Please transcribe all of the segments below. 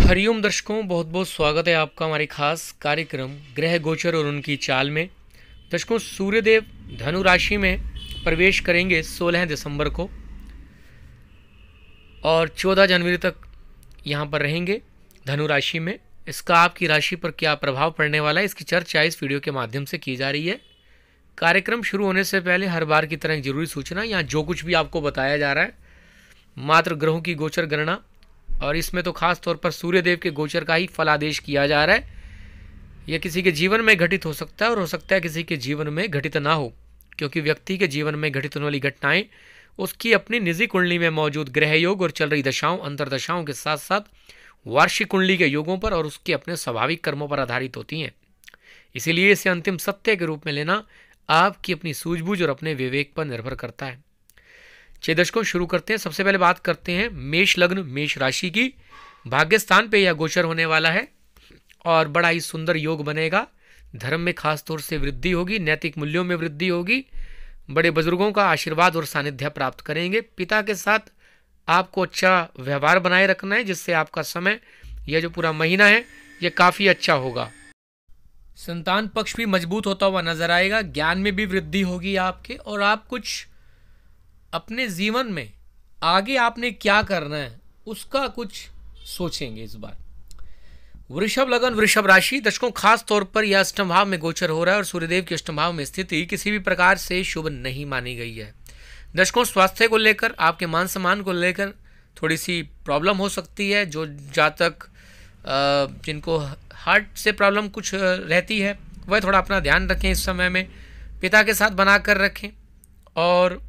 हरिओम दर्शकों बहुत बहुत स्वागत है आपका हमारे खास कार्यक्रम ग्रह गोचर और उनकी चाल में दर्शकों सूर्यदेव धनु राशि में प्रवेश करेंगे 16 दिसंबर को और 14 जनवरी तक यहाँ पर रहेंगे धनु राशि में इसका आपकी राशि पर क्या प्रभाव पड़ने वाला है इसकी चर्चा इस वीडियो के माध्यम से की जा रही है कार्यक्रम शुरू होने से पहले हर बार की तरह जरूरी सूचना यहाँ जो कुछ भी आपको बताया जा रहा है मात्र ग्रहों की गोचर गणना और इसमें तो खास तौर पर सूर्यदेव के गोचर का ही फलादेश किया जा रहा है यह किसी के जीवन में घटित हो सकता है और हो सकता है किसी के जीवन में घटित ना हो क्योंकि व्यक्ति के जीवन में घटित होने वाली घटनाएं उसकी अपनी निजी कुंडली में मौजूद ग्रह योग और चल रही दशाओं अंतरदशाओं के साथ साथ वार्षिक कुंडली के योगों पर और उसके अपने स्वाभाविक कर्मों पर आधारित होती हैं इसीलिए इसे अंतिम सत्य के रूप में लेना आपकी अपनी सूझबूझ और अपने विवेक पर निर्भर करता है चलिए दर्शकों शुरू करते हैं सबसे पहले बात करते हैं मेष लग्न मेष राशि की भाग्य स्थान पे यह गोचर होने वाला है और बड़ा ही सुंदर योग बनेगा धर्म में खास तौर से वृद्धि होगी नैतिक मूल्यों में वृद्धि होगी बड़े बुजुर्गों का आशीर्वाद और सानिध्य प्राप्त करेंगे पिता के साथ आपको अच्छा व्यवहार बनाए रखना है जिससे आपका समय यह जो पूरा महीना है यह काफ़ी अच्छा होगा संतान पक्ष भी मजबूत होता हुआ नजर आएगा ज्ञान में भी वृद्धि होगी आपके और आप कुछ अपने जीवन में आगे आपने क्या करना है उसका कुछ सोचेंगे इस बार वृषभ लगन वृषभ राशि दशकों खास तौर पर यह अष्टम भाव में गोचर हो रहा है और सूर्यदेव की अष्टम भाव में स्थिति किसी भी प्रकार से शुभ नहीं मानी गई है दशकों स्वास्थ्य को लेकर आपके मान सम्मान को लेकर थोड़ी सी प्रॉब्लम हो सकती है जो जातक जिनको हार्ट से प्रॉब्लम कुछ रहती है वह थोड़ा अपना ध्यान रखें इस समय में पिता के साथ बना कर रखें और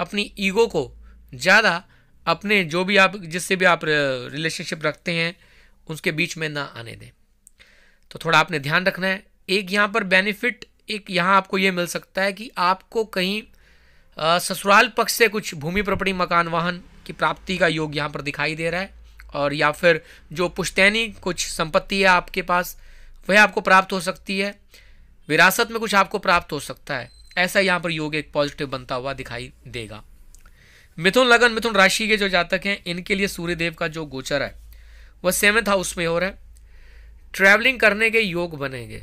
अपनी ईगो को ज़्यादा अपने जो भी आप जिससे भी आप रिलेशनशिप रखते हैं उसके बीच में ना आने दें तो थोड़ा आपने ध्यान रखना है एक यहाँ पर बेनिफिट एक यहाँ आपको ये मिल सकता है कि आपको कहीं ससुराल पक्ष से कुछ भूमि प्रॉपर्टी मकान वाहन की प्राप्ति का योग यहाँ पर दिखाई दे रहा है और या फिर जो पुश्तैनी कुछ संपत्ति है आपके पास वह आपको प्राप्त हो सकती है विरासत में कुछ आपको प्राप्त हो सकता है ऐसा यहाँ पर योग एक पॉजिटिव बनता हुआ दिखाई देगा मिथुन लगन मिथुन राशि के जो जातक हैं इनके लिए सूर्यदेव का जो गोचर है वह सेवेंथ हाउस में हो रहा है ट्रैवलिंग करने के योग बनेंगे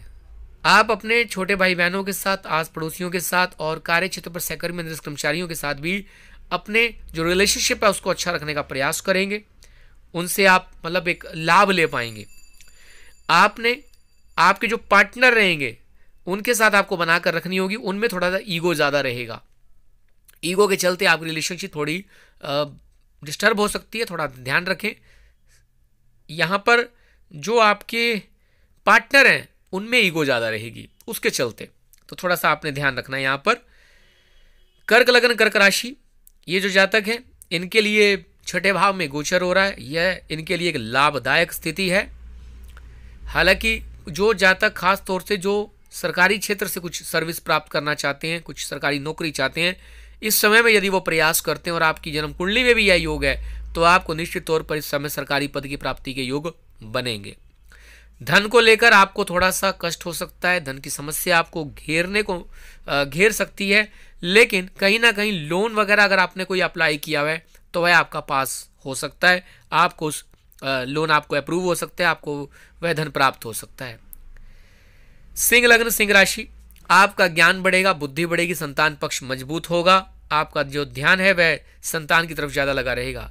आप अपने छोटे भाई बहनों के साथ आस पड़ोसियों के साथ और कार्य क्षेत्र पर सहकर्मी कर्मचारियों के साथ भी अपने जो रिलेशनशिप है उसको अच्छा रखने का प्रयास करेंगे उनसे आप मतलब एक लाभ ले पाएंगे आपने आपके जो पार्टनर रहेंगे उनके साथ आपको बनाकर रखनी होगी उनमें थोड़ा सा ईगो ज़्यादा रहेगा ईगो के चलते आपकी रिलेशनशिप थोड़ी डिस्टर्ब हो सकती है थोड़ा ध्यान रखें यहाँ पर जो आपके पार्टनर हैं उनमें ईगो ज़्यादा रहेगी उसके चलते तो थोड़ा सा आपने ध्यान रखना है यहाँ पर कर्क लगन कर्क राशि ये जो जातक हैं इनके लिए छठे भाव में गोचर हो रहा है यह इनके लिए एक लाभदायक स्थिति है हालांकि जो जातक खास तौर से जो सरकारी क्षेत्र से कुछ सर्विस प्राप्त करना चाहते हैं कुछ सरकारी नौकरी चाहते हैं इस समय में यदि वो प्रयास करते हैं और आपकी जन्म कुंडली में भी यह योग है तो आपको निश्चित तौर पर इस समय सरकारी पद की प्राप्ति के योग बनेंगे धन को लेकर आपको थोड़ा सा कष्ट हो सकता है धन की समस्या आपको घेरने को घेर सकती है लेकिन कहीं ना कहीं लोन वगैरह अगर आपने कोई अप्लाई किया हुआ है तो वह आपका पास हो सकता है आपको उस लोन आपको अप्रूव हो सकता है आपको वह धन प्राप्त हो सकता है सिंह लग्न सिंह राशि आपका ज्ञान बढ़ेगा बुद्धि बढ़ेगी संतान पक्ष मजबूत होगा आपका जो ध्यान है वह संतान की तरफ ज़्यादा लगा रहेगा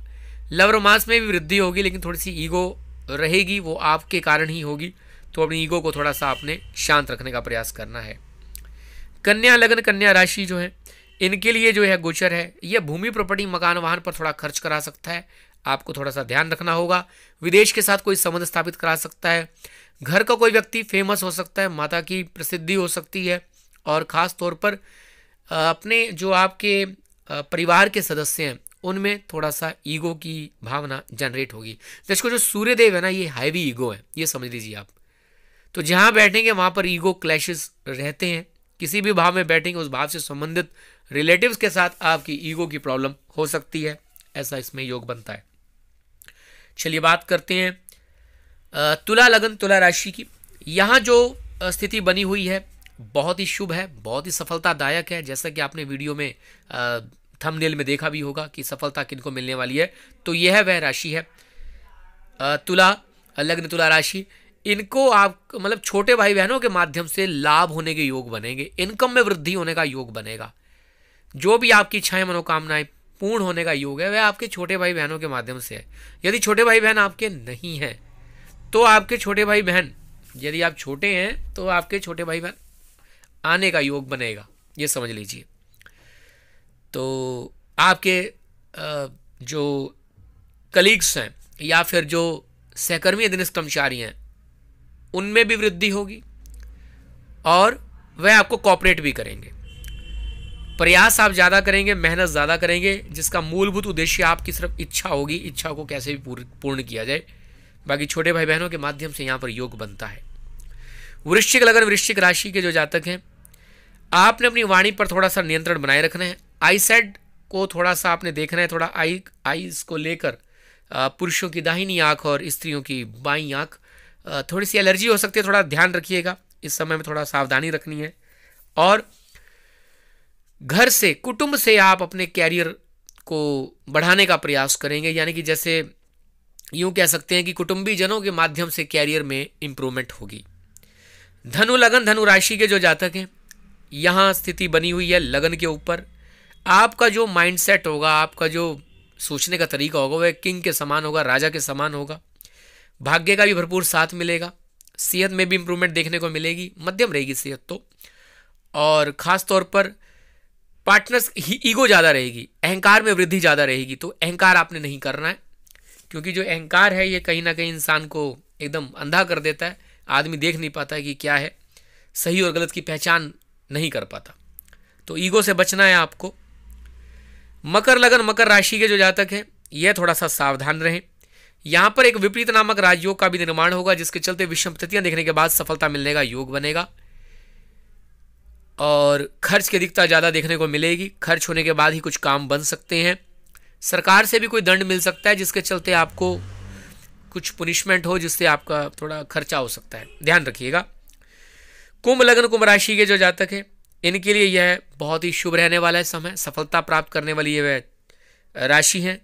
लव रोमांस में भी वृद्धि होगी लेकिन थोड़ी सी ईगो रहेगी वो आपके कारण ही होगी तो अपनी ईगो को थोड़ा सा आपने शांत रखने का प्रयास करना है कन्या लग्न कन्या राशि जो है इनके लिए जो है गोचर है यह भूमि प्रॉपर्टी मकान वाहन पर थोड़ा खर्च करा सकता है आपको थोड़ा सा ध्यान रखना होगा विदेश के साथ कोई संबंध स्थापित करा सकता है घर का कोई व्यक्ति फेमस हो सकता है माता की प्रसिद्धि हो सकती है और ख़ास तौर पर अपने जो आपके परिवार के सदस्य हैं उनमें थोड़ा सा ईगो की भावना जनरेट होगी जिसको जो सूर्यदेव है ना ये हैवी ईगो है ये समझ लीजिए आप तो जहाँ बैठेंगे वहाँ पर ईगो क्लैशेस रहते हैं किसी भी भाव में बैठेंगे उस भाव से संबंधित रिलेटिव्स के साथ आपकी ईगो की प्रॉब्लम हो सकती है ऐसा इसमें योग बनता है चलिए बात करते हैं तुला लगन तुला राशि की यहाँ जो स्थिति बनी हुई है बहुत ही शुभ है बहुत ही सफलतादायक है जैसा कि आपने वीडियो में थंबनेल में देखा भी होगा कि सफलता किनको मिलने वाली है तो यह है वह राशि है तुला लग्न तुला राशि इनको आप मतलब छोटे भाई बहनों के माध्यम से लाभ होने के योग बनेंगे इनकम में वृद्धि होने का योग बनेगा जो भी आपकी इच्छाएं मनोकामनाएं पूर्ण होने का योग है वह आपके छोटे भाई बहनों के माध्यम से है यदि छोटे भाई बहन आपके नहीं हैं तो आपके छोटे भाई बहन यदि आप छोटे हैं तो आपके छोटे भाई बहन आने का योग बनेगा ये समझ लीजिए तो आपके जो कलीग्स हैं या फिर जो सहकर्मी दिन कर्मचारी हैं उनमें भी वृद्धि होगी और वह आपको कॉपरेट भी करेंगे प्रयास आप ज़्यादा करेंगे मेहनत ज़्यादा करेंगे जिसका मूलभूत उद्देश्य आपकी सिर्फ इच्छा होगी इच्छा को कैसे भी पूर्ण किया जाए बाकी छोटे भाई बहनों के माध्यम से यहाँ पर योग बनता है वृश्चिक लगन वृश्चिक राशि के जो जातक हैं आपने अपनी वाणी पर थोड़ा सा नियंत्रण बनाए रखना है आई सेट को थोड़ा सा आपने देखना है थोड़ा आई आईज को लेकर पुरुषों की दाहिनी आँख और स्त्रियों की बाई आँख थोड़ी सी एलर्जी हो सकती है थोड़ा ध्यान रखिएगा इस समय में थोड़ा सावधानी रखनी है और घर से कुटुंब से आप अपने कैरियर को बढ़ाने का प्रयास करेंगे यानी कि जैसे यूं कह सकते हैं कि कुटुंबी जनों के माध्यम से कैरियर में इंप्रूवमेंट होगी धनु लगन धनु राशि के जो जातक हैं यहाँ स्थिति बनी हुई है लगन के ऊपर आपका जो माइंडसेट होगा आपका जो सोचने का तरीका होगा वह किंग के समान होगा राजा के समान होगा भाग्य का भी भरपूर साथ मिलेगा सेहत में भी इम्प्रूवमेंट देखने को मिलेगी मध्यम रहेगी सेहत तो और ख़ास तौर पर पार्टनर्स ईगो ज़्यादा रहेगी अहंकार में वृद्धि ज़्यादा रहेगी तो अहंकार आपने नहीं करना है क्योंकि जो अहंकार है ये कहीं ना कहीं इंसान को एकदम अंधा कर देता है आदमी देख नहीं पाता कि क्या है सही और गलत की पहचान नहीं कर पाता तो ईगो से बचना है आपको मकर लगन मकर राशि के जो जातक हैं यह थोड़ा सा सावधान रहें यहाँ पर एक विपरीत नामक राजयोग का भी निर्माण होगा जिसके चलते विषम तृतियाँ देखने के बाद सफलता मिलने का योग बनेगा और खर्च की अधिकता ज़्यादा देखने को मिलेगी खर्च होने के बाद ही कुछ काम बन सकते हैं सरकार से भी कोई दंड मिल सकता है जिसके चलते आपको कुछ पुनिशमेंट हो जिससे आपका थोड़ा खर्चा हो सकता है ध्यान रखिएगा कुंभ लग्न कुंभ राशि के जो जातक हैं इनके लिए यह बहुत ही शुभ रहने वाला है समय सफलता प्राप्त करने वाली ये राशि है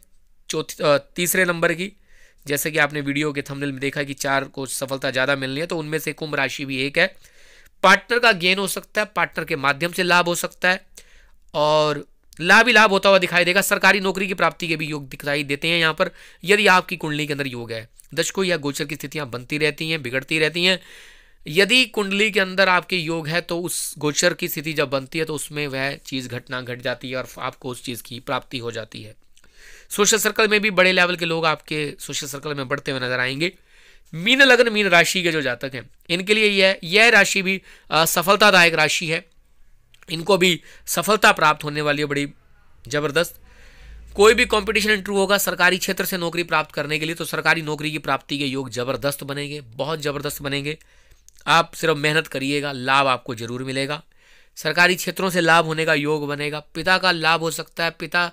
चौथी तीसरे नंबर की जैसे कि आपने वीडियो के थंबनेल में देखा कि चार को सफलता ज़्यादा मिलनी है तो उनमें से कुंभ राशि भी एक है पार्टनर का गेन हो सकता है पार्टनर के माध्यम से लाभ हो सकता है और लाभ ही लाभ होता हुआ दिखाई देगा सरकारी नौकरी की प्राप्ति के भी योग दिखाई देते हैं यहाँ पर यदि आपकी कुंडली के अंदर योग है दशकों या गोचर की स्थितियाँ बनती रहती हैं बिगड़ती रहती हैं यदि कुंडली के अंदर आपके योग है तो उस गोचर की स्थिति जब बनती है तो उसमें वह चीज़ घटना घट जाती है और आपको उस चीज़ की प्राप्ति हो जाती है सोशल सर्कल में भी बड़े लेवल के लोग आपके सोशल सर्कल में बढ़ते हुए नजर आएंगे मीन लग्न मीन राशि के जो जातक हैं इनके लिए यह यह राशि भी सफलतादायक राशि है इनको भी सफलता प्राप्त होने वाली है बड़ी ज़बरदस्त कोई भी कंपटीशन इंटरव्यू होगा सरकारी क्षेत्र से नौकरी प्राप्त करने के लिए तो सरकारी नौकरी की प्राप्ति के योग ज़बरदस्त बनेंगे बहुत ज़बरदस्त बनेंगे आप सिर्फ मेहनत करिएगा लाभ आपको जरूर मिलेगा सरकारी क्षेत्रों से लाभ होने का योग बनेगा पिता का लाभ हो सकता है पिता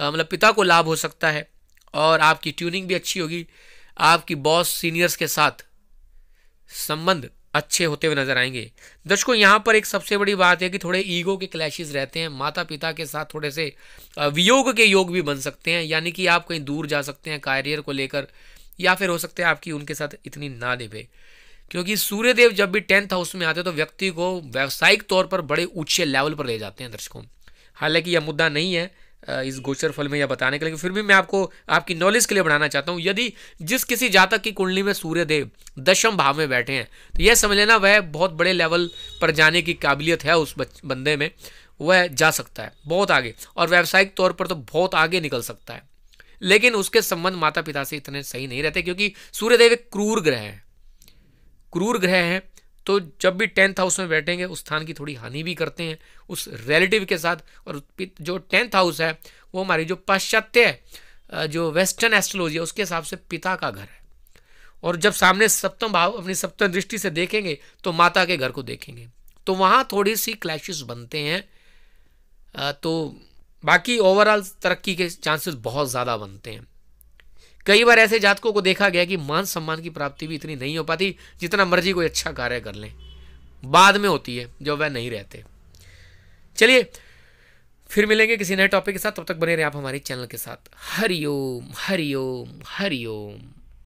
मतलब पिता को लाभ हो सकता है और आपकी ट्यूनिंग भी अच्छी होगी आपकी बॉस सीनियर्स के साथ संबंध अच्छे होते हुए नजर आएंगे दर्शकों यहाँ पर एक सबसे बड़ी बात है कि थोड़े ईगो के क्लैशेस रहते हैं माता पिता के साथ थोड़े से वियोग के योग भी बन सकते हैं यानी कि आप कहीं दूर जा सकते हैं कैरियर को लेकर या फिर हो सकते हैं आपकी उनके साथ इतनी ना दे क्योंकि सूर्यदेव जब भी टेंथ हाउस में आते हैं तो व्यक्ति को व्यावसायिक तौर पर बड़े ऊंचे लेवल पर ले जाते हैं दर्शकों हालांकि यह मुद्दा नहीं है इस गोचर फल में यह बताने के लिए फिर भी मैं आपको आपकी नॉलेज के लिए बढ़ाना चाहता हूँ यदि जिस किसी जातक की कुंडली में सूर्यदेव दशम भाव में बैठे हैं तो यह समझ लेना वह बहुत बड़े लेवल पर जाने की काबिलियत है उस बंदे में वह जा सकता है बहुत आगे और व्यावसायिक तौर पर तो बहुत आगे निकल सकता है लेकिन उसके संबंध माता पिता से इतने सही नहीं रहते क्योंकि सूर्यदेव एक क्रूर ग्रह है क्रूर ग्रह है तो जब भी टेंथ हाउस में बैठेंगे उस स्थान की थोड़ी हानि भी करते हैं उस रिलेटिव के साथ और जो टेंथ हाउस है वो हमारी जो पाश्चात्य जो वेस्टर्न एस्ट्रोलॉजी है उसके हिसाब से पिता का घर है और जब सामने सप्तम भाव अपनी सप्तम दृष्टि से देखेंगे तो माता के घर को देखेंगे तो वहाँ थोड़ी सी क्लैशेस बनते हैं तो बाकी ओवरऑल तरक्की के चांसेस बहुत ज़्यादा बनते हैं कई बार ऐसे जातकों को देखा गया कि मान सम्मान की प्राप्ति भी इतनी नहीं हो पाती जितना मर्जी कोई अच्छा कार्य कर लें बाद में होती है जब वह नहीं रहते चलिए फिर मिलेंगे किसी नए टॉपिक के साथ तब तक बने रहे आप हमारे चैनल के साथ हरिओम हरिओम हरिओम